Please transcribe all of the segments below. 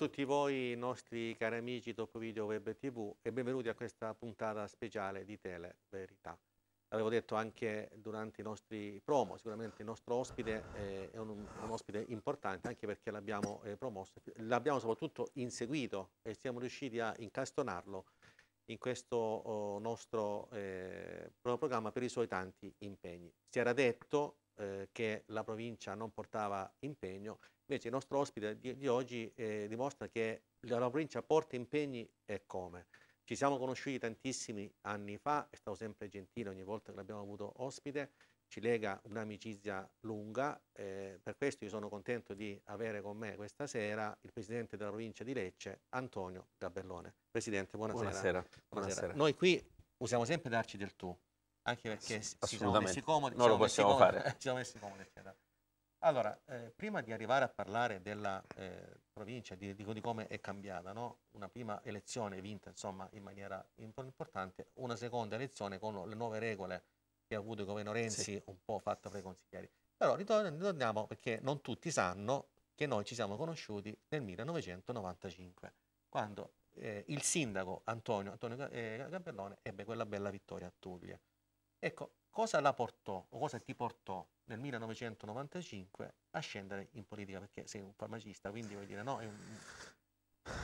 tutti voi, nostri cari amici Top Video Web TV e benvenuti a questa puntata speciale di Tele Verità. L'avevo detto anche durante i nostri promo, sicuramente il nostro ospite eh, è un, un, ospite importante anche perché l'abbiamo eh, promosso, l'abbiamo soprattutto inseguito e siamo riusciti a incastonarlo in questo oh, nostro eh, programma per i suoi tanti impegni. Si era detto eh, che la provincia non portava impegno Invece il nostro ospite di, di oggi eh, dimostra che la provincia porta impegni e come. Ci siamo conosciuti tantissimi anni fa, è stato sempre gentile ogni volta che l'abbiamo avuto ospite, ci lega un'amicizia lunga, eh, per questo io sono contento di avere con me questa sera il presidente della provincia di Lecce, Antonio Gabellone. Presidente, buonasera. Buonasera. buonasera. Noi qui usiamo sempre darci del tu, anche perché S- ci siamo messi comodi. Non lo possiamo fare. Ci siamo messi comodi, allora, eh, prima di arrivare a parlare della eh, provincia, di, di, di, come è cambiata, no? una prima elezione vinta insomma, in maniera importante, una seconda elezione con le nuove regole che ha avuto il governo Renzi, sì. un po' fatta fra i consiglieri. Però ritorniamo perché non tutti sanno che noi ci siamo conosciuti nel 1995, quando eh, il sindaco Antonio, Antonio Campellone eh, ebbe quella bella vittoria a Tuglia. Ecco, cosa la portò, o cosa ti portò nel 1995 a scendere in politica perché sei un farmacista, quindi vuoi dire no, è un...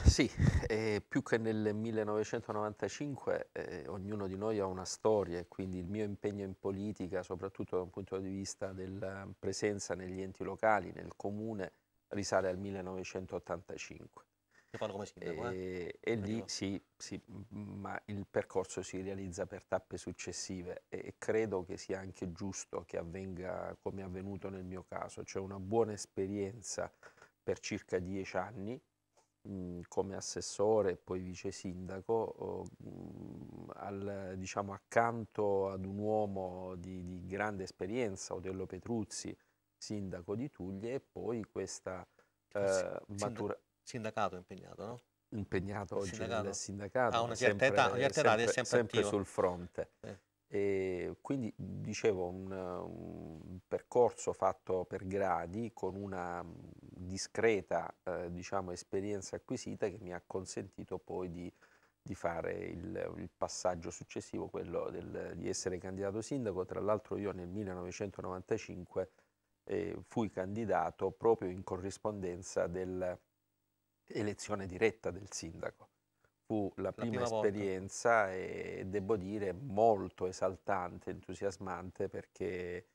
Sì, eh, più che nel 1995 eh, ognuno di noi ha una storia e quindi il mio impegno in politica, soprattutto da un punto di vista della presenza negli enti locali, nel comune, risale al 1985. Che fanno come sindaco, eh? E, lì sì, sì, ma il percorso si realizza per tappe successive e, e credo che sia anche giusto che avvenga come è avvenuto nel mio caso, C'è cioè una buona esperienza per circa dieci anni, mm, come assessore e poi vice sindaco, mm, al, diciamo, accanto ad un uomo di, di, grande esperienza, Otello Petruzzi, sindaco di Tuglie, e poi questa eh, matura sindacato impegnato, no? Impegnato oggi sindacato. nel sindacato. Ha una certa età, una certa età sempre, è sempre, sempre sul fronte. Eh. E quindi dicevo un, un, percorso fatto per gradi con una discreta eh, diciamo, esperienza acquisita che mi ha consentito poi di, di fare il, il, passaggio successivo, quello del, di essere candidato sindaco. Tra l'altro io nel 1995 eh, fui candidato proprio in corrispondenza del, elezione diretta del sindaco. Fu la prima, la prima esperienza volta. e devo dire molto esaltante, entusiasmante perché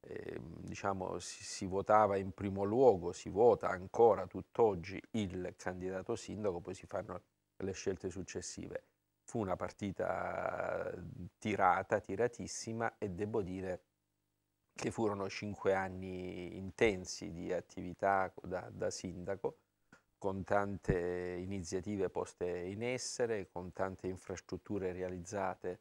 eh, diciamo, si, si, votava in primo luogo, si vota ancora tutt'oggi il candidato sindaco, poi si fanno le scelte successive. Fu una partita tirata, tiratissima e devo dire che furono cinque anni intensi di attività da, da sindaco con tante iniziative poste in essere, con tante infrastrutture realizzate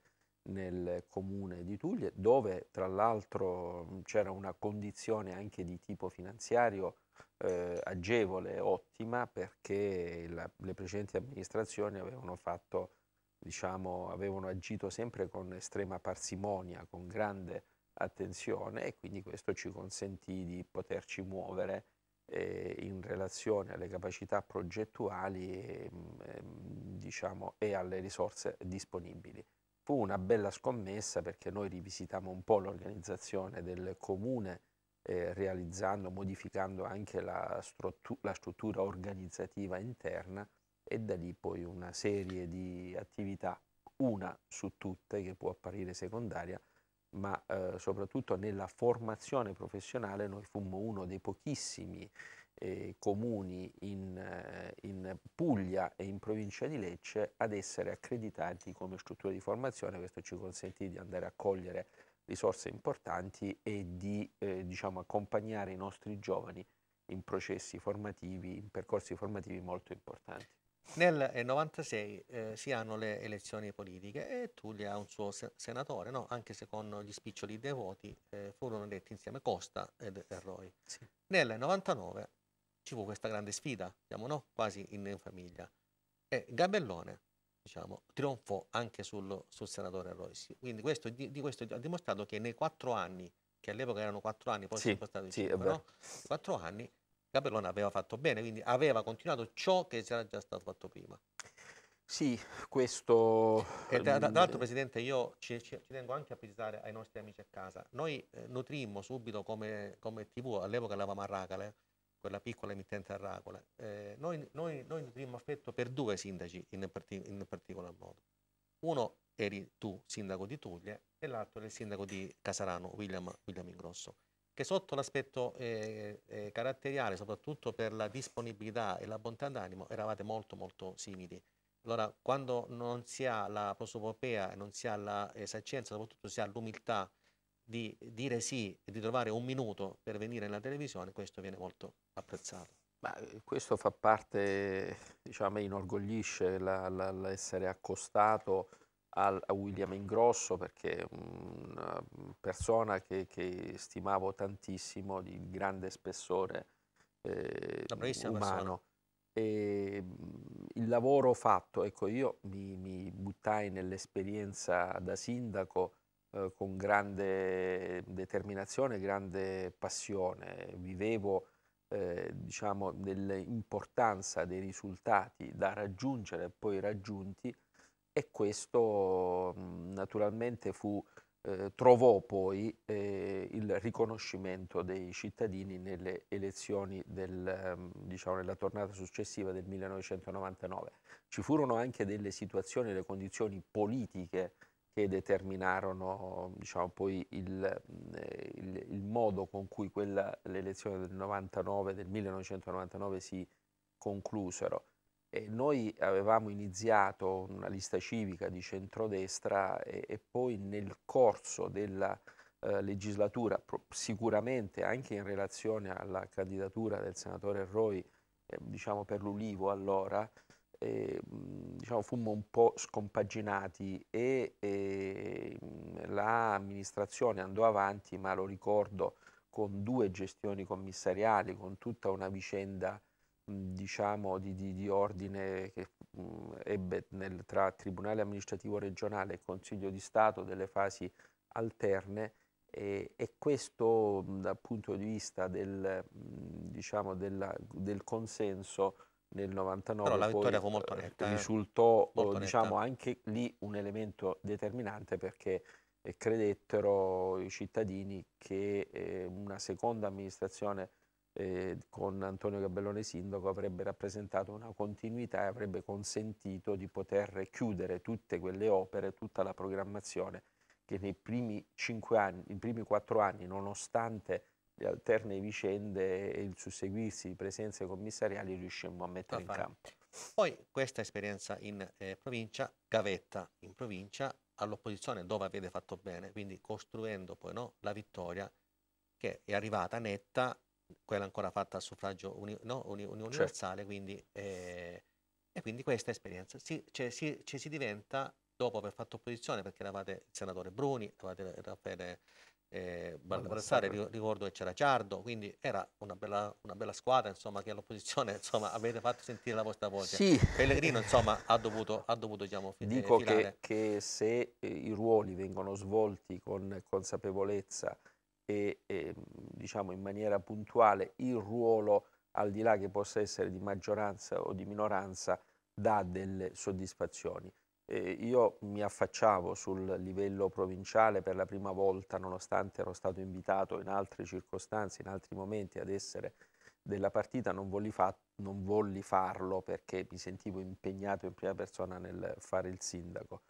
nel comune di Tuglie, dove tra l'altro c'era una condizione anche di tipo finanziario eh, agevole, ottima, perché la, le precedenti amministrazioni avevano, fatto, diciamo, avevano agito sempre con estrema parsimonia, con grande attenzione e quindi questo ci consentì di poterci muovere eh, in relazione alle capacità progettuali e, ehm, ehm, diciamo, e alle risorse disponibili. Fu una bella scommessa perché noi rivisitiamo un po' l'organizzazione del comune eh, realizzando, modificando anche la, struttu la, struttura organizzativa interna e da lì poi una serie di attività, una su tutte che può apparire secondaria, ma eh, soprattutto nella formazione professionale noi fummo uno dei pochissimi eh, comuni in, eh, in, Puglia e in provincia di Lecce ad essere accreditati come struttura di formazione, questo ci consentì di andare a cogliere risorse importanti e di eh, diciamo, accompagnare i nostri giovani in processi formativi, in percorsi formativi molto importanti. Nel 96 eh, eh, si hanno le elezioni politiche e Tullia ha un suo senatore, no? anche se con gli spiccioli dei voti eh, furono eletti insieme Costa ed Erroi. Sì. Nel 99 ci fu questa grande sfida, diciamo, no? quasi in famiglia, e Gabellone diciamo, trionfò anche sul, sul senatore Erroi. Quindi questo, di, di questo ha dimostrato che nei quattro anni, che all'epoca erano quattro anni, poi sì, sono stati sì, cinque, no? quattro anni, Capellone aveva fatto bene, quindi aveva continuato ciò che era già stato fatto prima. Sì, questo... E tra, tra ehm, l'altro Presidente, io ci, ci, ci, tengo anche a precisare ai nostri amici a casa, noi eh, nutrimmo subito come, come TV, all'epoca eravamo a Racale, quella piccola emittente a Racale, eh, noi, noi, noi, nutrimmo affetto per due sindaci in, parti, in particolar modo. Uno eri tu, sindaco di Tuglie, e l'altro era il sindaco di Casarano, William, William Ingrosso che sotto l'aspetto eh, eh, caratteriale, soprattutto per la disponibilità e la bontà d'animo, eravate molto molto simili. Allora, quando non si ha la prosopopea, non si ha la eh, saccenza, soprattutto si ha l'umiltà di dire sì e di trovare un minuto per venire nella televisione, questo viene molto apprezzato. Ma eh, questo fa parte, diciamo, inorgoglisce l'essere accostato a William Ingrosso perché è una persona che, che, stimavo tantissimo, di grande spessore eh, umano. E, mm, il lavoro fatto, ecco, io mi, mi buttai nell'esperienza da sindaco eh, con grande determinazione, grande passione, vivevo eh, diciamo, dell'importanza dei risultati da raggiungere e poi raggiunti e questo mhmm, naturalmente fu, eh, trovò poi eh, il riconoscimento dei cittadini nelle elezioni del, mhmm, diciamo, nella tornata successiva del 1999. Ci furono anche delle situazioni, delle condizioni politiche che determinarono diciamo, poi il, mhmm, il, il, modo con cui quella, le elezioni del, del 1999 si conclusero. E noi avevamo iniziato una lista civica di centrodestra e, e poi nel corso della eh, legislatura, sicuramente anche in relazione alla candidatura del senatore Roy, eh, diciamo per l'Ulivo allora, eh, diciamo, fummo un po' scompaginati e, e l'amministrazione andò avanti, ma lo ricordo, con due gestioni commissariali, con tutta una vicenda diciamo, di, di, di, ordine che mh, ebbe nel, tra Tribunale amministrativo regionale e Consiglio di Stato delle fasi alterne e, e questo mh, dal punto di vista del, mh, diciamo, della, del consenso nel 99 poi, netta, eh, eh. risultò eh? diciamo, anche lì un elemento determinante perché eh, credettero i cittadini che eh, una seconda amministrazione eh, con Antonio Gabellone Sindaco avrebbe rappresentato una continuità e avrebbe consentito di poter chiudere tutte quelle opere, tutta la programmazione che nei primi, cinque anni, i primi quattro anni, nonostante le alterne vicende e il susseguirsi di presenze commissariali, riuscimmo a mettere a in campo. Poi questa esperienza in eh, provincia, gavetta in provincia, all'opposizione dove avete fatto bene, quindi costruendo poi no, la vittoria che è arrivata netta quella ancora fatta a suffragio uni, no, uni, universale, certo. quindi, eh, e quindi questa esperienza. Ci cioè, si, cioè, si, diventa, dopo aver fatto opposizione, perché eravate il senatore Bruni, eravate Raffaele eh, Baldassare, ricordo che c'era Ciardo, quindi era una bella, una bella squadra, insomma, che all'opposizione, insomma, avete fatto sentire la vostra voce. Sì. Pellegrino, insomma, ha dovuto, ha dovuto diciamo, Dico eh, che, che, se eh, i ruoli vengono svolti con consapevolezza, e, e diciamo in maniera puntuale il ruolo, al di là che possa essere di maggioranza o di minoranza, dà delle soddisfazioni. Eh, io mi affacciavo sul livello provinciale per la prima volta, nonostante ero stato invitato in altre circostanze, in altri momenti ad essere della partita, non volli, fa non volli farlo perché mi sentivo impegnato in prima persona nel fare il sindaco.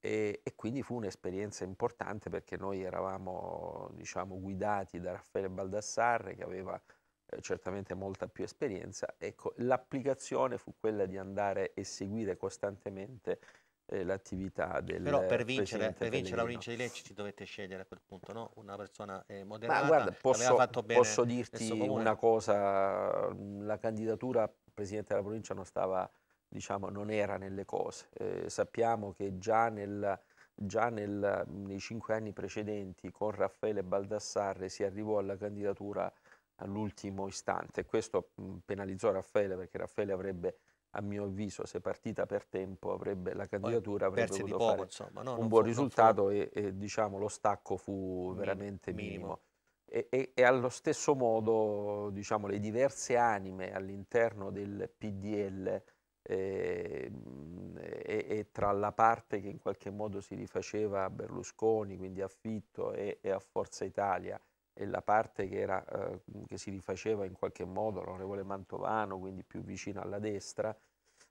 E, e, quindi fu un'esperienza importante perché noi eravamo diciamo, guidati da Raffaele Baldassarre che aveva eh, certamente molta più esperienza. Ecco, l'applicazione fu quella di andare e seguire costantemente eh, l'attività del Però per vincere, per vincere la provincia di Lecce ci dovete scegliere a quel punto, no? una persona eh, moderata. Ma guarda, posso, posso dirti una cosa, la candidatura Presidente della provincia non stava diciamo, non era nelle cose. Eh, sappiamo che già, nel, già nel, nei cinque anni precedenti con Raffaele Baldassarre si arrivò alla candidatura all'ultimo istante. Questo penalizzò Raffaele perché Raffaele avrebbe, a mio avviso, se partita per tempo, avrebbe, la candidatura avrebbe potuto poco, fare insomma, no, un buon fu, risultato e, e diciamo, lo stacco fu veramente minimo. minimo. E, e, e, allo stesso modo diciamo, le diverse anime all'interno del PDL e, ehm, e, e, tra la parte che in qualche modo si rifaceva a Berlusconi, quindi a Fitto e, e a Forza Italia, e la parte che, era, eh, che si rifaceva in qualche modo all'onorevole Mantovano, quindi più vicino alla destra,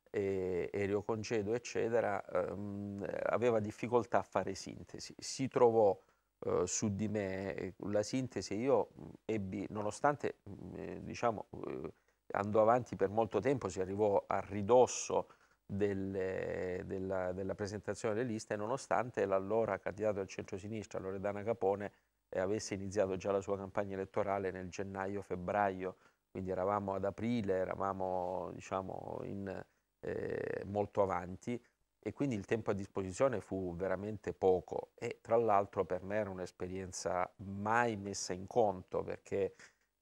e, Elio Concedo, eccetera, ehm, aveva difficoltà a fare sintesi. Si trovò eh, su di me la sintesi, io mm, ebbi, nonostante mm, eh, diciamo eh, andò avanti per molto tempo, si arrivò a ridosso delle, della, della, presentazione delle liste, nonostante l'allora candidato del centro-sinistra Loredana Capone eh, avesse iniziato già la sua campagna elettorale nel gennaio-febbraio, quindi eravamo ad aprile, eravamo diciamo, in, eh, molto avanti e quindi il tempo a disposizione fu veramente poco e tra l'altro per me era un'esperienza mai messa in conto perché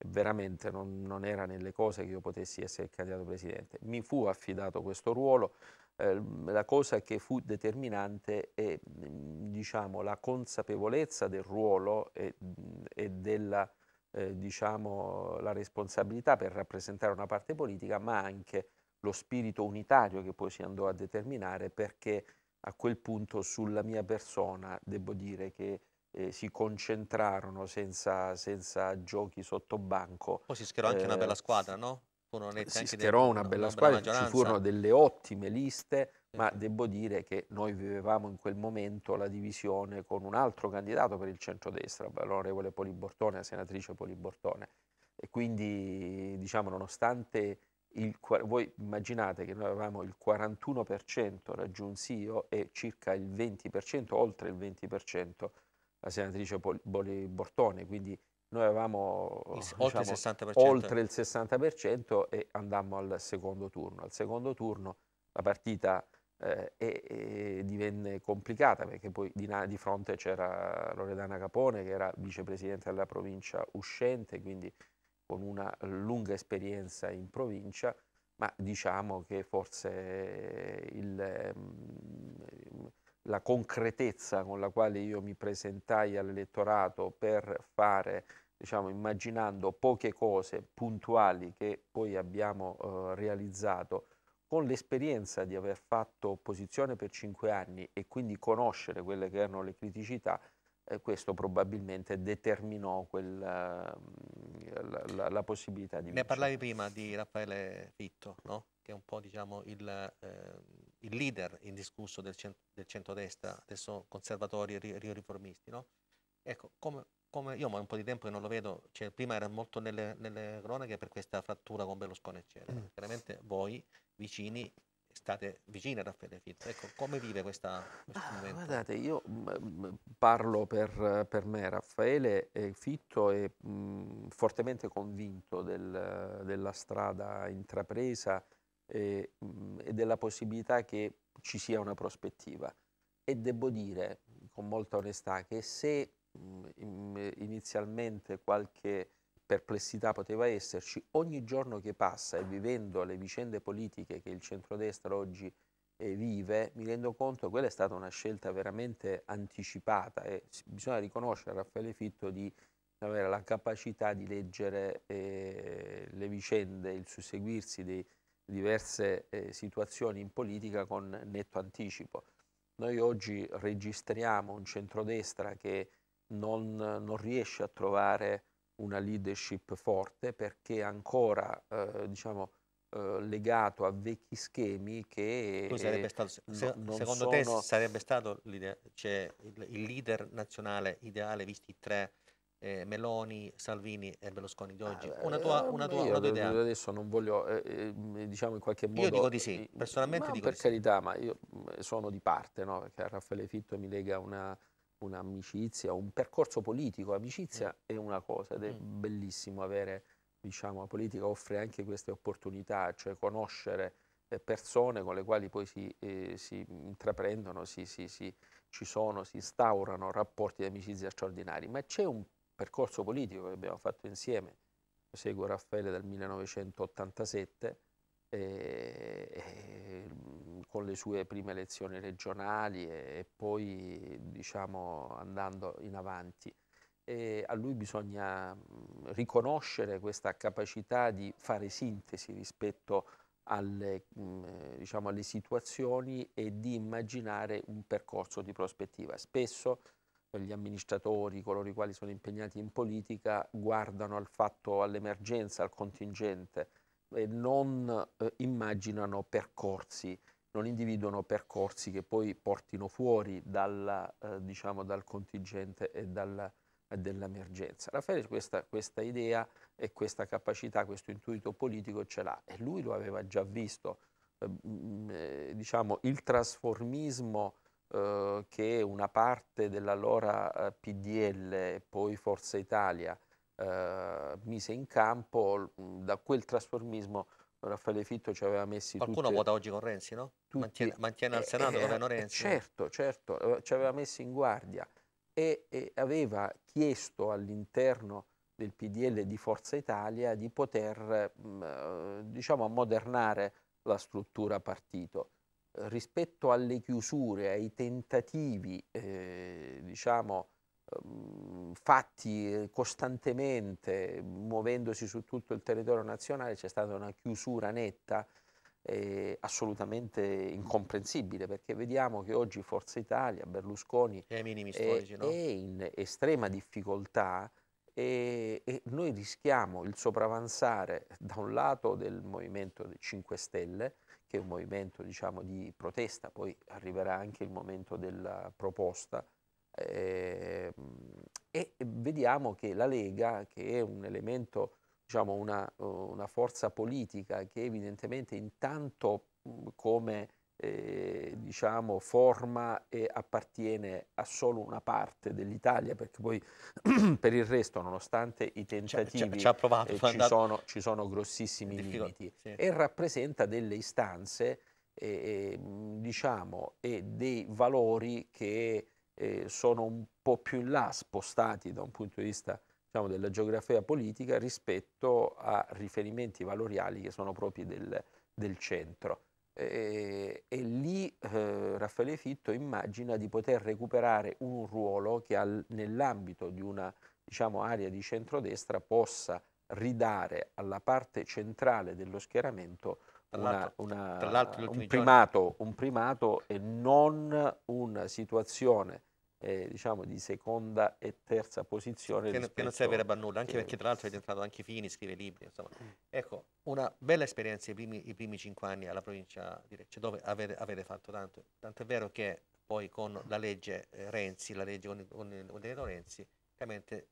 veramente non, non, era nelle cose che io potessi essere candidato presidente. Mi fu affidato questo ruolo, eh, la cosa che fu determinante è mhmm, diciamo, la consapevolezza del ruolo e, mhmm, e della eh, diciamo, responsabilità per rappresentare una parte politica, ma anche lo spirito unitario che poi si andò a determinare perché a quel punto sulla mia persona devo dire che eh, si concentrarono senza, senza, giochi sotto banco. Poi si schierò anche una bella eh, squadra, no? si schierò una bella squadra, ci furono delle ottime liste, ma devo dire che noi vivevamo in quel momento la divisione con un altro candidato per il centrodestra, l'onorevole Polibortone, la senatrice Polibortone. E quindi, diciamo, nonostante il, voi immaginate che noi avevamo il 41% raggiunzio e circa il 20%, oltre il 20% la senatrice Bortone, quindi noi avevamo diciamo, oltre, il diciamo, oltre, il 60% e andammo al secondo turno. Al secondo turno la partita eh, e, e divenne complicata perché poi di, di fronte c'era Loredana Capone che era vicepresidente della provincia uscente, quindi con una lunga esperienza in provincia, ma diciamo che forse il, ehm, la concretezza con la quale io mi presentai all'elettorato per fare, diciamo, immaginando poche cose puntuali che poi abbiamo eh, realizzato, con l'esperienza di aver fatto opposizione per cinque anni e quindi conoscere quelle che erano le criticità, eh, questo probabilmente determinò quel, ehm, la, la, la, possibilità di... Ne parlavi prima di Raffaele Fitto, no? che è un po' diciamo, il ehm, il leader indiscusso del, cent- del centrodestra, adesso conservatori e riformisti. No? Ecco, come, come io ma è un po' di tempo che non lo vedo, cioè, prima era molto nelle, nelle, cronache per questa frattura con Berlusconi, eccetera. Mm. Chiaramente voi vicini state vicini a Raffaele Fitto. Ecco, come vive questa, questo ah, momento? Guardate, io mm, mm, parlo per, per me, Raffaele è eh, Fitto è mh, mm, fortemente convinto del, della strada intrapresa eh, e della possibilità che ci sia una prospettiva. E devo dire con molta onestà che se mh, mm, inizialmente qualche perplessità poteva esserci, ogni giorno che passa e vivendo le vicende politiche che il centrodestra oggi eh, vive, mi rendo conto che quella è stata una scelta veramente anticipata e bisogna riconoscere a Raffaele Fitto di avere la capacità di leggere eh, le vicende, il susseguirsi dei, diverse eh, situazioni in politica con netto anticipo. Noi oggi registriamo un centrodestra che non, non riesce a trovare una leadership forte perché è ancora eh, diciamo, eh, legato a vecchi schemi che... Eh, stato, se, no, secondo sono... te sarebbe stato cioè, il, il leader nazionale ideale visti i tre eh, Meloni, Salvini e Berlusconi di ah, oggi? Una tua, una eh, tua, una tua idea? Adesso non voglio, eh, eh, eh diciamo in qualche modo... Io dico di sì, eh, personalmente dico per di carità, sì. ma io mm, sono di parte, no? perché a Raffaele Fitto mi lega una un'amicizia, un percorso politico. Amicizia mm. è una cosa ed è mm. bellissimo avere, diciamo, la politica offre anche queste opportunità, cioè conoscere persone con le quali poi si, eh, si intraprendono, si, si, ci sono, si instaurano rapporti di amicizia straordinari, ma c'è un percorso politico che abbiamo fatto insieme. Io seguo Raffaele dal 1987 e, e, mm, con le sue prime elezioni regionali e, e poi diciamo, andando in avanti. a lui bisogna mm, riconoscere questa capacità di fare sintesi rispetto alle, mm, diciamo, alle situazioni e di immaginare un percorso di prospettiva. Spesso Certo, gli amministratori, coloro i quali sono impegnati in politica, guardano al fatto, all'emergenza, al contingente e non eh, immaginano percorsi, non individuano percorsi che poi portino fuori dalla, eh, diciamo, dal contingente e dall'emergenza. dell'emergenza. Raffaele questa, questa, idea e questa capacità, questo intuito politico ce l'ha e lui lo aveva già visto. Eh, mm, eh diciamo, il trasformismo eh, che una parte dell'allora eh, PDL poi Forza Italia eh, mise in campo, mm, da quel trasformismo Raffaele Fitto ci aveva messi Qualcuno tutte, vota oggi con Renzi, no? Tutti, mantiene, mantiene, eh, al Senato, eh, governo Renzi. Certo, certo, ci aveva messo in guardia e, e aveva chiesto all'interno del PDL di Forza Italia di poter mh, mm, diciamo ammodernare la struttura partito rispetto alle chiusure, ai tentativi eh, diciamo, ehm, fatti costantemente muovendosi su tutto il territorio nazionale, c'è stata una chiusura netta eh, assolutamente incomprensibile perché vediamo che oggi Forza Italia, Berlusconi è, storici, è, no? è in estrema difficoltà e, e, noi rischiamo il sopravanzare da un lato del Movimento 5 Stelle è un movimento diciamo, di protesta, poi arriverà anche il momento della proposta, eh, e vediamo che la Lega, che è un elemento, diciamo, una, una forza politica che evidentemente intanto come eh, diciamo, forma e appartiene a solo una parte dell'Italia, perché poi per il resto, nonostante i tentativi, ci, ha provato, eh, ci, sono, ci, sono, grossissimi limiti sì. e rappresenta delle istanze eh, diciamo, e dei valori che eh, sono un po' più in là, spostati da un punto di vista diciamo, della geografia politica rispetto a riferimenti valoriali che sono propri del, del centro. E, e lì eh, Raffaele Fitto immagina di poter recuperare un ruolo che al, nell'ambito di una diciamo, area di centrodestra possa ridare alla parte centrale dello schieramento una, una, un, primato, un primato e non una situazione eh, diciamo di seconda e terza posizione. Che, che non servirebbe a nulla, anche perché tra l'altro è diventato anche Fini, scrive libri, insomma. Ecco, una bella esperienza i primi, i primi cinque anni alla provincia di Lecce, cioè, dove avete, avete fatto tanto. Tanto è vero che poi con la legge eh, Renzi, la legge con, con, con il Renzi, veramente,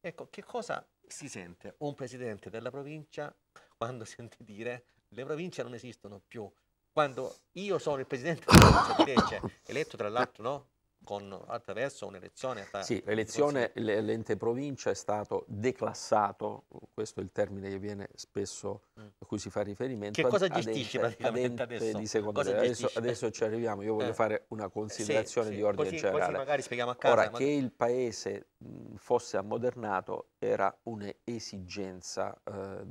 ecco, che cosa si sente un presidente della provincia quando sente dire le province non esistono più? Quando io sono il presidente della provincia di Lecce, eletto tra l'altro, no? con, attraverso un'elezione. Sì, l'elezione, l'ente provincia è stato declassato, questo è il termine che viene spesso, mm. a cui si fa riferimento. Che cosa gestisce praticamente adesso? Di secondaria. Adesso, adesso, ci arriviamo, io voglio eh. fare una eh, considerazione sì, di sì. ordine così, generale. Così magari spieghiamo a casa. Ora, ma... che il paese fosse ammodernato era un'esigenza eh,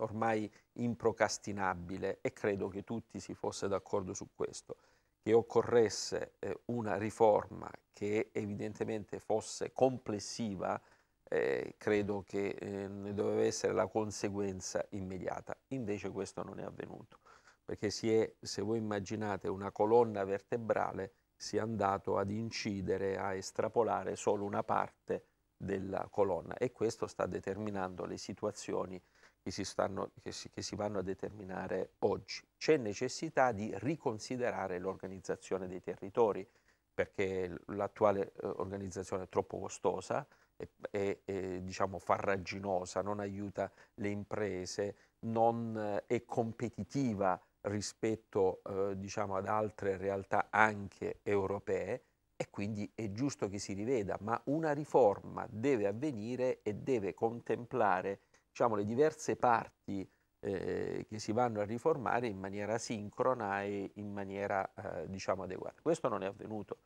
ormai improcrastinabile e credo che tutti si fosse d'accordo su questo che occorresse eh, una riforma che evidentemente fosse complessiva, eh, credo che eh, ne doveva essere la conseguenza immediata. Invece questo non è avvenuto, perché si è, se voi immaginate una colonna vertebrale, si è andato ad incidere, a estrapolare solo una parte della colonna e questo sta determinando le situazioni che si, stanno, che si, che si vanno a determinare oggi. C'è necessità di riconsiderare l'organizzazione dei territori perché l'attuale eh, organizzazione è troppo costosa e, e, e diciamo farraginosa, non aiuta le imprese, non eh, è competitiva rispetto eh, diciamo, ad altre realtà anche europee e quindi è giusto che si riveda, ma una riforma deve avvenire e deve contemplare diciamo, le diverse parti eh, che si vanno a riformare in maniera sincrona e in maniera eh, diciamo, adeguata. Questo non è avvenuto.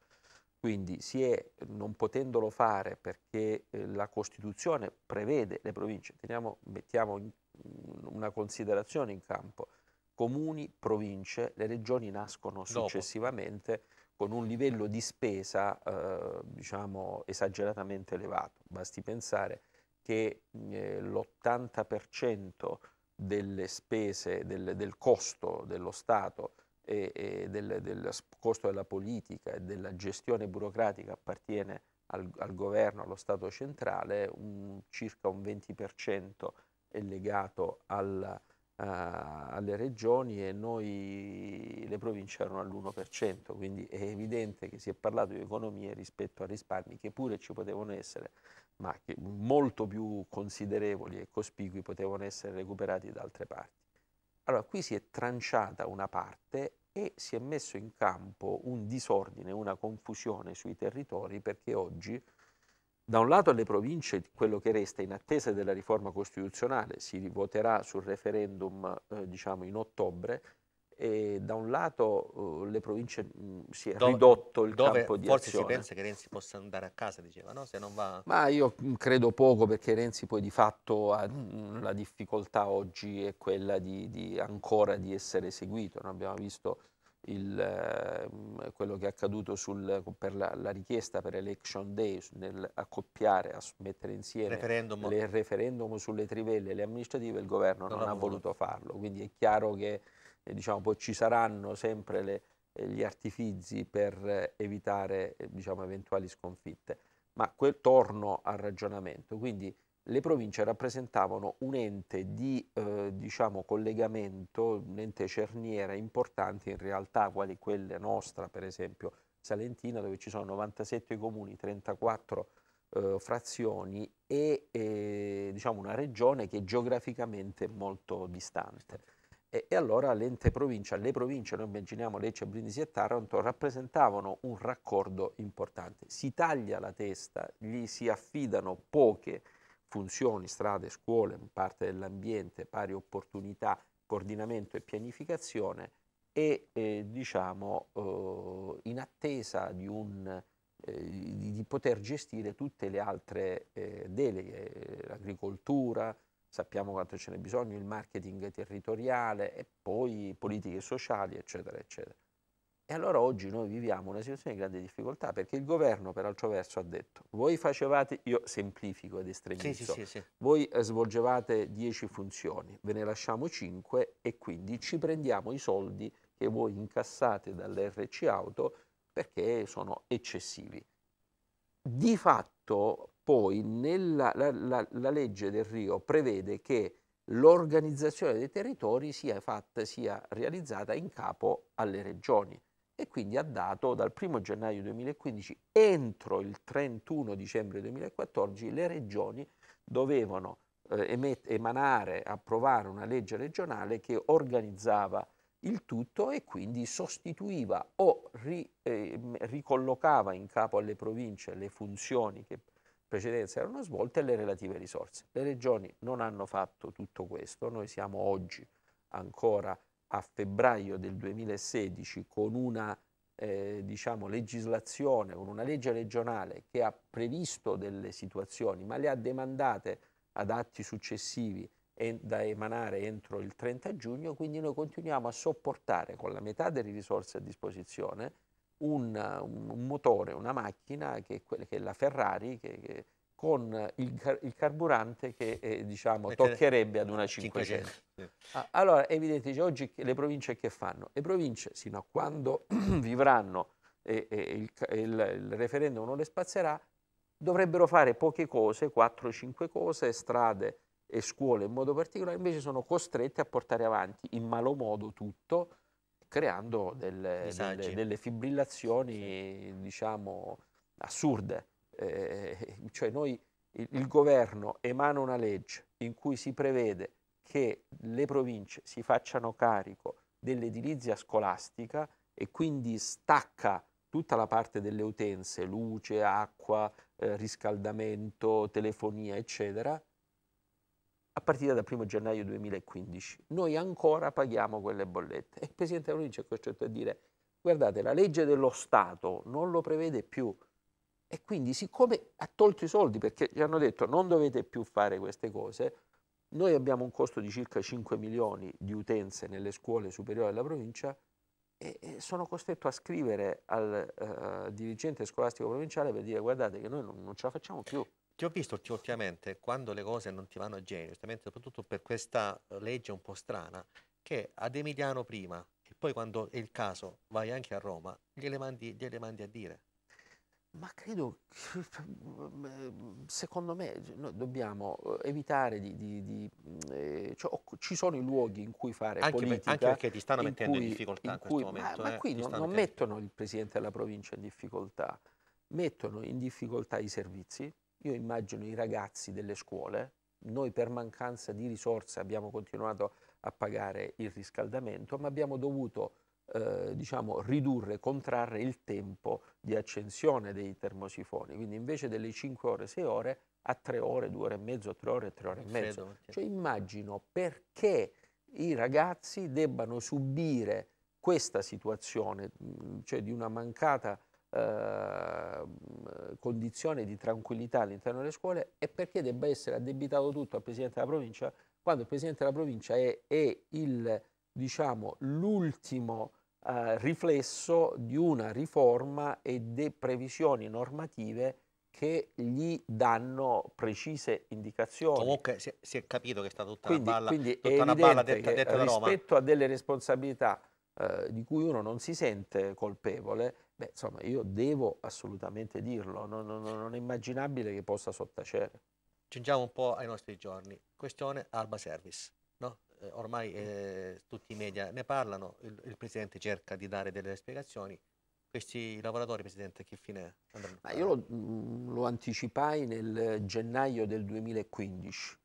Quindi si è, non potendolo fare perché eh, la Costituzione prevede le province, teniamo, mettiamo in, mm, una considerazione in campo, comuni, province, le regioni nascono successivamente Dopo. con un livello di spesa eh, diciamo, esageratamente elevato. Basti pensare che eh, l'80% delle spese, del, del, costo dello Stato e, e del, del, costo della politica e della gestione burocratica appartiene al, al governo, allo Stato centrale, un, circa un 20% è legato alla alle regioni e noi le province erano all'1%, quindi è evidente che si è parlato di economie rispetto a risparmi che pure ci potevano essere, ma che molto più considerevoli e cospicui potevano essere recuperati da altre parti. Allora qui si è tranciata una parte e si è messo in campo un disordine, una confusione sui territori perché oggi da un lato alle province quello che resta in attesa della riforma costituzionale, si voterà sul referendum eh, diciamo in ottobre, e da un lato eh, le province mh, mm, si è dove, ridotto il campo di forse azione. Forse si pensa che Renzi possa andare a casa, diceva, no? Se non va... Ma io mm, credo poco perché Renzi poi di fatto ha, mh, mm, la difficoltà oggi è quella di, di ancora di essere seguito, no? abbiamo visto il, ehm, quello che è accaduto sul, per la, la, richiesta per Election Day nel accoppiare, a mettere insieme referendum. il referendum sulle trivelle e le amministrative, il governo non, non ha voluto. voluto farlo. Quindi è chiaro che eh, diciamo, poi ci saranno sempre le, eh, gli artifizi per eh, evitare diciamo, eventuali sconfitte. Ma torno al ragionamento. Quindi le province rappresentavano un ente di eh, diciamo, collegamento, un ente cerniera importante in realtà, quali quella nostra, per esempio Salentina, dove ci sono 97 comuni, 34 eh, frazioni e eh, diciamo una regione che è geograficamente è molto distante. E, e allora l'ente provincia, le province, noi immaginiamo Lecce, Brindisi e Taranto, rappresentavano un raccordo importante. Si taglia la testa, gli si affidano poche funzioni, strade, scuole, parte dell'ambiente, pari opportunità, coordinamento e pianificazione e eh, diciamo eh, in attesa di, un, eh, di, di, poter gestire tutte le altre eh, deleghe, l'agricoltura, sappiamo quanto ce n'è bisogno, il marketing territoriale e poi politiche sociali, eccetera, eccetera. E allora oggi noi viviamo una situazione di grande difficoltà perché il governo, per altro verso, ha detto: voi facevate, io semplifico ed estremizzo, sì, sì, sì, voi eh, svolgevate 10 funzioni, ve ne lasciamo 5 e quindi ci prendiamo i soldi che voi incassate dall'RC auto perché sono eccessivi. Di fatto, poi, nella, la, la, la legge del Rio prevede che l'organizzazione dei territori sia, fatta, sia realizzata in capo alle regioni e quindi ha dato dal 1 gennaio 2015 entro il 31 dicembre 2014 le regioni dovevano eh, emanare, approvare una legge regionale che organizzava il tutto e quindi sostituiva o ri, eh, ricollocava in capo alle province le funzioni che precedenza erano svolte e le relative risorse. Le regioni non hanno fatto tutto questo, noi siamo oggi ancora a febbraio del 2016 con una eh, diciamo, legislazione, con una legge regionale che ha previsto delle situazioni ma le ha demandate ad atti successivi e, da emanare entro il 30 giugno, quindi noi continuiamo a sopportare con la metà delle risorse a disposizione un, un, motore, una macchina che è, quella, che è la Ferrari che, che con il, car il carburante che eh, diciamo, toccherebbe ad una 500. 500. Ah, allora è evidente che oggi le province che fanno? Le province sino a quando vivranno e, e il, il, il referendum non le spazzerà, dovrebbero fare poche cose, 4-5 cose, strade e scuole in modo particolare, invece sono costrette a portare avanti in malo modo tutto, creando delle, delle, delle fibrillazioni, sì. diciamo, assurde eh, cioè noi, il, il governo emana una legge in cui si prevede che le province si facciano carico dell'edilizia scolastica e quindi stacca tutta la parte delle utenze, luce, acqua, eh, riscaldamento, telefonia, eccetera, a partire dal 1 gennaio 2015. Noi ancora paghiamo quelle bollette. E il Presidente della Provincia è costretto a dire, guardate, la legge dello Stato non lo prevede più, e quindi, siccome ha tolto i soldi perché gli hanno detto non dovete più fare queste cose, noi abbiamo un costo di circa 5 milioni di utenze nelle scuole superiori della provincia e, e sono costretto a scrivere al uh, dirigente scolastico provinciale per dire guardate che noi non, non ce la facciamo più. Ti ho visto ultimamente quando le cose non ti vanno a genio, giustamente soprattutto per questa legge un po' strana, che ad Emiliano prima e poi quando è il caso vai anche a Roma, gliele mandi, gliele mandi a dire. Ma credo, secondo me, cioè, noi dobbiamo eh, evitare di... di, di mm, eh, cioè, ci sono i luoghi in cui fare anche politica... Per, anche perché ti stanno in mettendo cui, in difficoltà in, cui, in questo ma, momento. Ma, eh, qui non, non mettono il Presidente della provincia in difficoltà, mettono in difficoltà i servizi. Io immagino i ragazzi delle scuole. Noi per mancanza di risorse abbiamo continuato a pagare il riscaldamento, ma abbiamo dovuto eh, diciamo, ridurre, contrarre il tempo di accensione dei termosifoni, quindi invece delle 5 ore, 6 ore, a 3 ore, 2 ore e mezzo, 3 ore, 3 ore e mezzo. cioè immagino perché i ragazzi debbano subire questa situazione, mm, cioè di una mancata ehm, condizione di tranquillità all'interno delle scuole e perché debba essere addebitato tutto al Presidente della Provincia quando il Presidente della Provincia è, è il, diciamo, l'ultimo eh, riflesso di una riforma e di previsioni normative che gli danno precise indicazioni. Comunque si è, si è capito che sta tutta quindi, una balla, quindi tutta una balla detta, detta da Roma. Rispetto a delle responsabilità eh, di cui uno non si sente colpevole, beh, insomma, io devo assolutamente dirlo, non, non, non è immaginabile che possa sottacere. Giungiamo un po' ai nostri giorni. Questione Alba Service. Eh, ormai eh, tutti i media ne parlano, il, il, Presidente cerca di dare delle spiegazioni. Questi lavoratori, Presidente, che fine andranno? Ma io lo, mm, lo anticipai nel gennaio del 2015.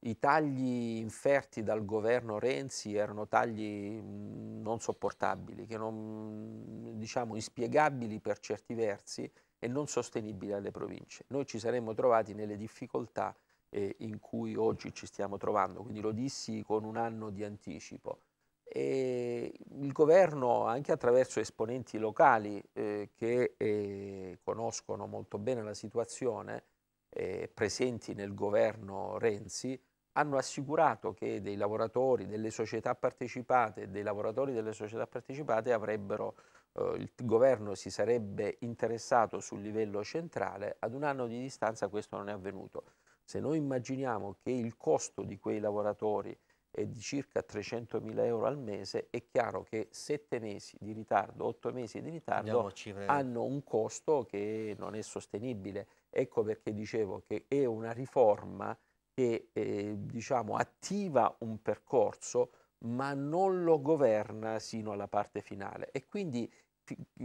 I tagli inferti dal governo Renzi erano tagli mm, non sopportabili, non, diciamo inspiegabili per certi versi e non sostenibili alle province. Noi ci saremmo trovati nelle difficoltà eh, in cui oggi ci stiamo trovando, quindi lo dissi con un anno di anticipo. E il governo, anche attraverso esponenti locali eh, che eh, conoscono molto bene la situazione, eh, presenti nel governo Renzi, hanno assicurato che dei lavoratori delle società partecipate, dei lavoratori delle società partecipate avrebbero eh, il governo si sarebbe interessato sul livello centrale, ad un anno di distanza questo non è avvenuto. Se noi immaginiamo che il costo di quei lavoratori è di circa 300.000 euro al mese, è chiaro che 7 mesi di ritardo, 8 mesi di ritardo hanno un costo che non è sostenibile. Ecco perché dicevo che è una riforma che eh, diciamo, attiva un percorso ma non lo governa sino alla parte finale. E quindi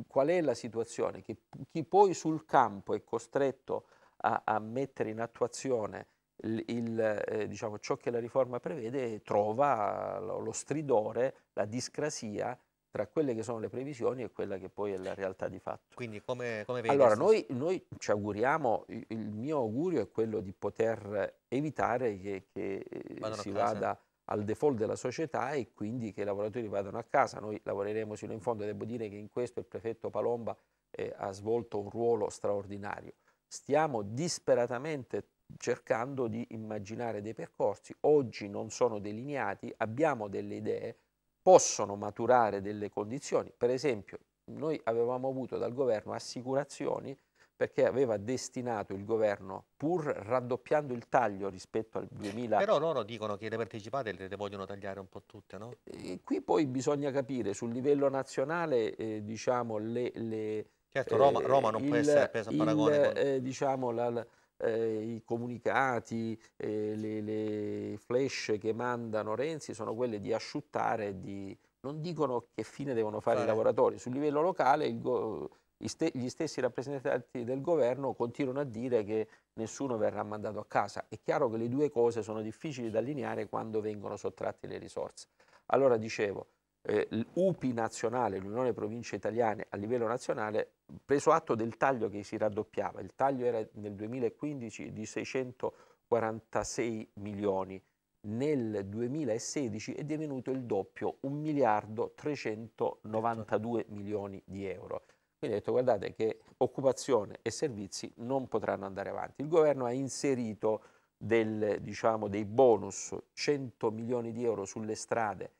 qual è la situazione? Che chi poi sul campo è costretto a, a mettere in attuazione il, il, eh, diciamo, ciò che la riforma prevede trova lo stridore, la discrasia tra quelle che sono le previsioni e quella che poi è la realtà di fatto. Quindi come, come vedi? Allora, noi, noi, ci auguriamo, il mio augurio è quello di poter evitare che, che eh, si vada al default della società e quindi che i lavoratori vadano a casa. Noi lavoreremo sino in fondo, devo dire che in questo il prefetto Palomba eh, ha svolto un ruolo straordinario stiamo disperatamente cercando di immaginare dei percorsi, oggi non sono delineati, abbiamo delle idee, possono maturare delle condizioni, per esempio noi avevamo avuto dal governo assicurazioni perché aveva destinato il governo, pur raddoppiando il taglio rispetto al 2000... Però loro dicono che le partecipate le vogliono tagliare un po' tutte, no? E qui poi bisogna capire sul livello nazionale eh, diciamo, le, le Certo, Roma, eh, Roma non il, può essere presa a paragone. Con... Eh, diciamo, la, la, eh, i comunicati, le, le flash che mandano Renzi sono quelle di asciuttare, di non dicono che fine devono fare Fare. i lavoratori. Sul livello locale gli stessi rappresentanti del governo continuano a dire che nessuno verrà mandato a casa. È chiaro che le due cose sono difficili da allineare quando vengono sottratte le risorse. Allora dicevo, eh, l'UPI nazionale, l'Unione Province Italiane a livello nazionale, preso atto del taglio che si raddoppiava, il taglio era nel 2015 di 646 milioni, nel 2016 è divenuto il doppio, 1 miliardo 392 milioni di euro. Quindi ha detto guardate che occupazione e servizi non potranno andare avanti. Il governo ha inserito del, diciamo, dei bonus 100 milioni di euro sulle strade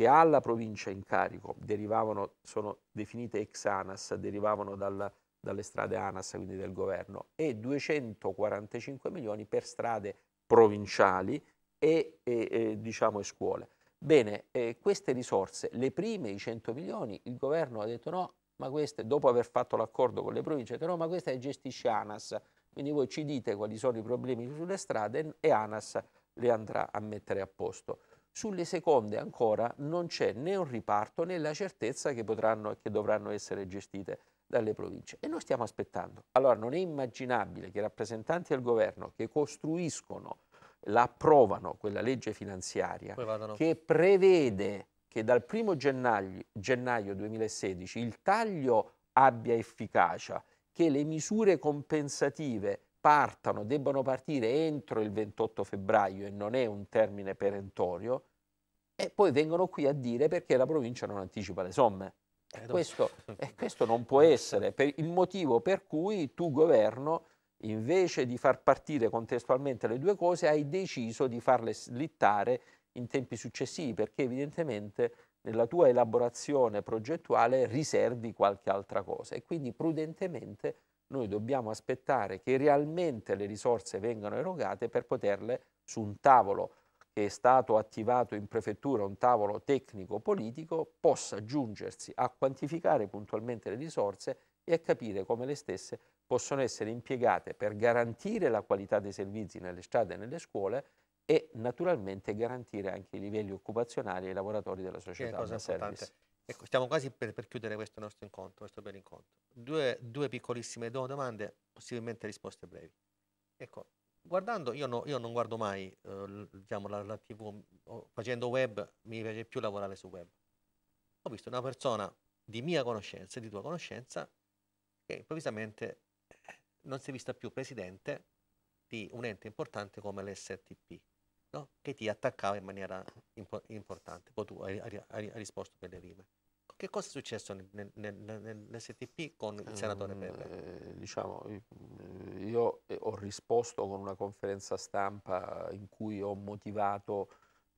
che alla provincia in carico derivavano, sono definite ex ANAS, derivavano dal, dalle strade ANAS, quindi del governo, e 245 milioni per strade provinciali e, e, e, diciamo, e scuole. Bene, eh, queste risorse, le prime, i 100 milioni, il governo ha detto no, ma queste, dopo aver fatto l'accordo con le province, ha detto no, ma queste le gestisce ANAS, quindi voi ci dite quali sono i problemi sulle strade e ANAS le andrà a mettere a posto. Sulle seconde ancora non c'è né un riparto né la certezza che potranno che dovranno essere gestite dalle province. E noi stiamo aspettando. Allora non è immaginabile che i rappresentanti del governo che costruiscono, la approvano quella legge finanziaria che prevede che dal 1 gennaio, gennaio 2016 il taglio abbia efficacia, che le misure compensative partano, debbano partire entro il 28 febbraio e non è un termine perentorio, e poi vengono qui a dire perché la provincia non anticipa le somme. Eh, questo, eh, questo, non può essere per il motivo per cui tu governo, invece di far partire contestualmente le due cose, hai deciso di farle slittare in tempi successivi, perché evidentemente nella tua elaborazione progettuale riservi qualche altra cosa e quindi prudentemente noi dobbiamo aspettare che realmente le risorse vengano erogate per poterle su un tavolo che è stato attivato in prefettura, un tavolo tecnico-politico, possa giungersi a quantificare puntualmente le risorse e a capire come le stesse possono essere impiegate per garantire la qualità dei servizi nelle strade e nelle scuole e naturalmente garantire anche i livelli occupazionali ai lavoratori della società. Che cosa importante. Service. Ecco, stiamo quasi per, per, chiudere questo nostro incontro, questo bel incontro. Due, due piccolissime domande, possibilmente risposte brevi. Ecco, guardando, io, no, io non guardo mai eh, diciamo, la, la, TV, facendo web mi piace più lavorare su web. Ho visto una persona di mia conoscenza, di tua conoscenza, che improvvisamente eh, non si è vista più presidente di un ente importante come l'STP. No? che ti attaccava in maniera impo- importante. Poi tu hai, hai, hai risposto per le rime. Che cosa è successo nel, nel, nell'STP con il senatore ehm, Pepe? Eh, diciamo, eh, io eh, ho risposto con una conferenza stampa in cui ho motivato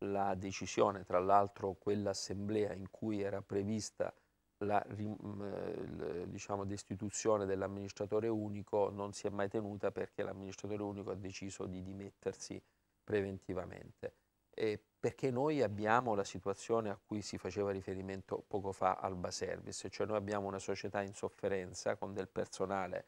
la decisione, tra l'altro quell'assemblea in cui era prevista la mm, diciamo, destituzione dell'amministratore unico non si è mai tenuta perché l'amministratore unico ha deciso di dimettersi preventivamente eh, perché noi abbiamo la situazione a cui si faceva riferimento poco fa Alba Service, cioè noi abbiamo una società in sofferenza con del personale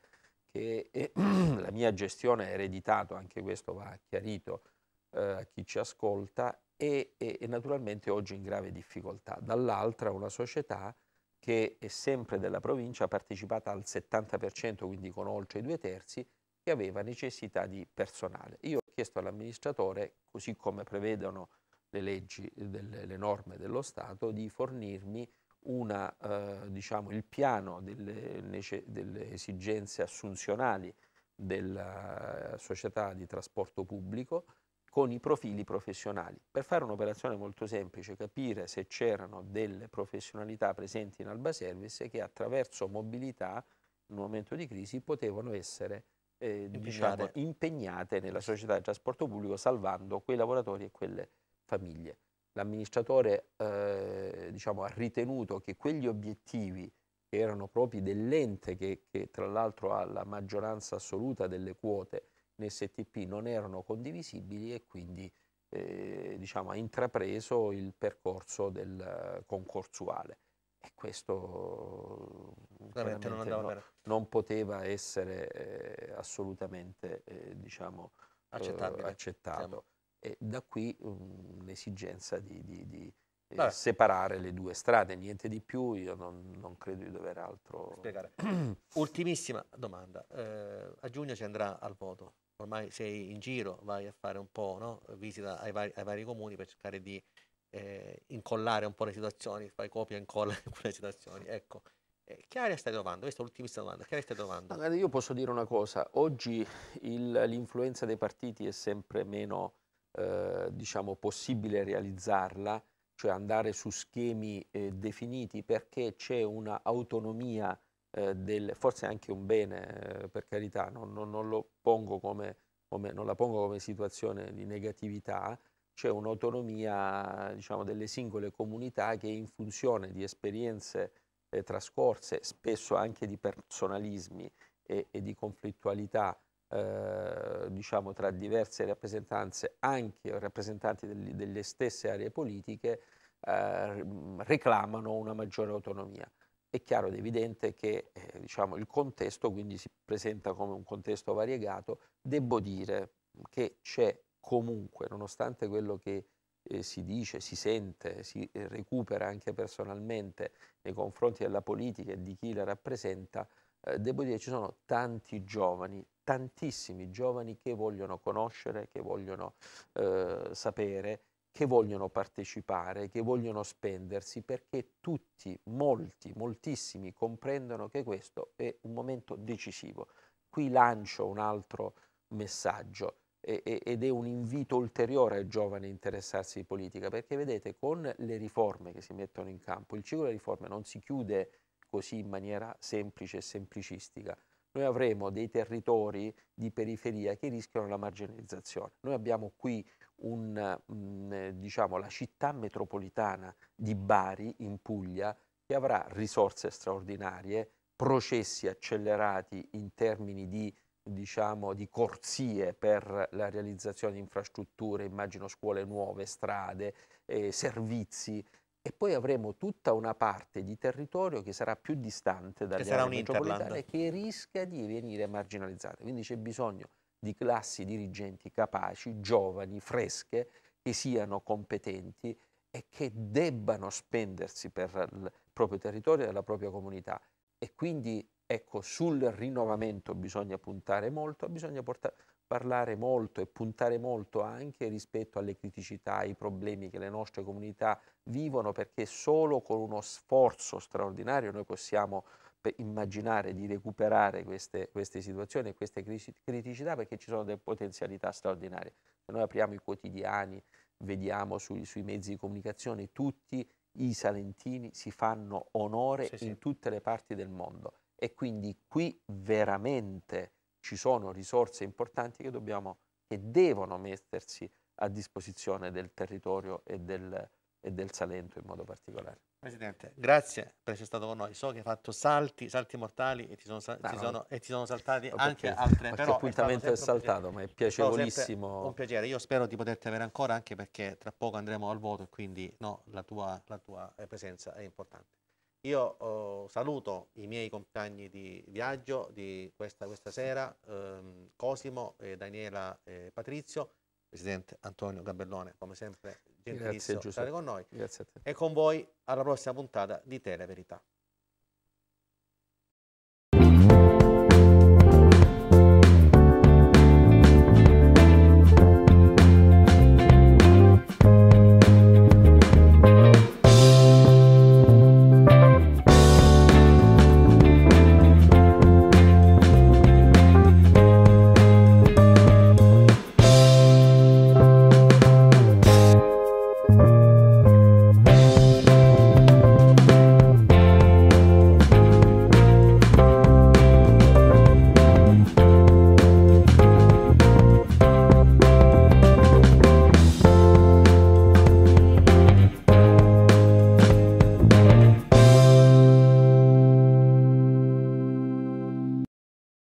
che eh, la mia gestione ha ereditato, anche questo va chiarito eh, a chi ci ascolta, e, e, e naturalmente oggi in grave difficoltà. Dall'altra una società che è sempre della provincia, partecipata al 70%, quindi con oltre i due terzi, che aveva necessità di personale. Io chiesto all'amministratore, così come prevedono le leggi, delle, le norme dello Stato, di fornirmi una, eh, diciamo, il piano delle, delle esigenze assunzionali della società di trasporto pubblico con i profili professionali. Per fare un'operazione molto semplice, capire se c'erano delle professionalità presenti in Alba Service che attraverso mobilità in un momento di crisi potevano essere eh, diciamo, impegnate nella società di trasporto pubblico salvando quei lavoratori e quelle famiglie. L'amministratore eh, diciamo, ha ritenuto che quegli obiettivi che erano propri dell'ente che, che tra l'altro ha la maggioranza assoluta delle quote in STP non erano condivisibili e quindi eh, diciamo, ha intrapreso il percorso del concorsuale questo veramente non, no, per... non poteva essere eh, assolutamente eh, diciamo, eh, Accettabile. accettato. Diciamo. E da qui mm, l'esigenza di, di, di eh, Vabbè. separare le due strade, niente di più, io non, non credo di dover altro spiegare. Ultimissima domanda, eh, a giugno ci andrà al voto, ormai sei in giro, vai a fare un po', no? visita ai vari, ai vari comuni per cercare di eh, incollare un po' le situazioni, fai copia e incolla le situazioni. Ecco, eh, che area stai trovando? Questa è l'ultimissima domanda. Che stai trovando? Allora, io posso dire una cosa, oggi l'influenza dei partiti è sempre meno, eh, diciamo, possibile realizzarla, cioè andare su schemi eh, definiti perché c'è un'autonomia eh, del, forse anche un bene, eh, per carità, non, non, non, come, come, non la pongo come situazione di negatività, c'è un'autonomia diciamo, delle singole comunità che in funzione di esperienze eh, trascorse, spesso anche di personalismi e, e di conflittualità eh, diciamo, tra diverse rappresentanze, anche rappresentanti del, delle stesse aree politiche, eh, reclamano una maggiore autonomia. È chiaro ed evidente che eh, diciamo, il contesto quindi si presenta come un contesto variegato, devo dire che c'è comunque, nonostante quello che eh, si dice, si sente, si eh, recupera anche personalmente nei confronti della politica e di chi la rappresenta, eh, devo dire che ci sono tanti giovani, tantissimi giovani che vogliono conoscere, che vogliono eh, sapere, che vogliono partecipare, che vogliono spendersi, perché tutti, molti, moltissimi comprendono che questo è un momento decisivo. Qui lancio un altro messaggio ed è un invito ulteriore ai giovani a interessarsi di politica, perché vedete con le riforme che si mettono in campo, il ciclo delle riforme non si chiude così in maniera semplice e semplicistica. Noi avremo dei territori di periferia che rischiano la marginalizzazione. Noi abbiamo qui un, mm, diciamo, la città metropolitana di Bari in Puglia che avrà risorse straordinarie, processi accelerati in termini di diciamo, di corsie per la realizzazione di infrastrutture, immagino scuole nuove, strade, eh, servizi, e poi avremo tutta una parte di territorio che sarà più distante dalle aree metropolitane e che rischia di venire marginalizzata. Quindi c'è bisogno di classi dirigenti capaci, giovani, fresche, che siano competenti e che debbano spendersi per il proprio territorio e la propria comunità. E quindi Ecco, sul rinnovamento bisogna puntare molto, bisogna portare, parlare molto e puntare molto anche rispetto alle criticità, ai problemi che le nostre comunità vivono, perché solo con uno sforzo straordinario noi possiamo immaginare di recuperare queste, queste situazioni e queste criticità, perché ci sono delle potenzialità straordinarie. Se noi apriamo i quotidiani, vediamo sui, sui mezzi di comunicazione, tutti i salentini si fanno onore sì, sì. in tutte le parti del mondo e quindi qui veramente ci sono risorse importanti che, dobbiamo, che devono mettersi a disposizione del territorio e del, e del Salento in modo particolare. Presidente, grazie per essere stato con noi. So che hai fatto salti, salti mortali e ti sono, no, ti sono, e ti sono saltati no, anche altri. Però appuntamento è saltato, ma è piacevolissimo. È Un piacere, io spero di poterti avere ancora anche perché tra poco andremo al voto e quindi no, la, tua, la tua presenza è importante. Io eh, saluto i miei compagni di viaggio di questa, questa sera, ehm, Cosimo, eh, Daniela e Patrizio, Presidente Antonio Gabellone, come sempre gentilissimo Grazie, stare con noi. Grazie a te. E con voi alla prossima puntata di Televerità.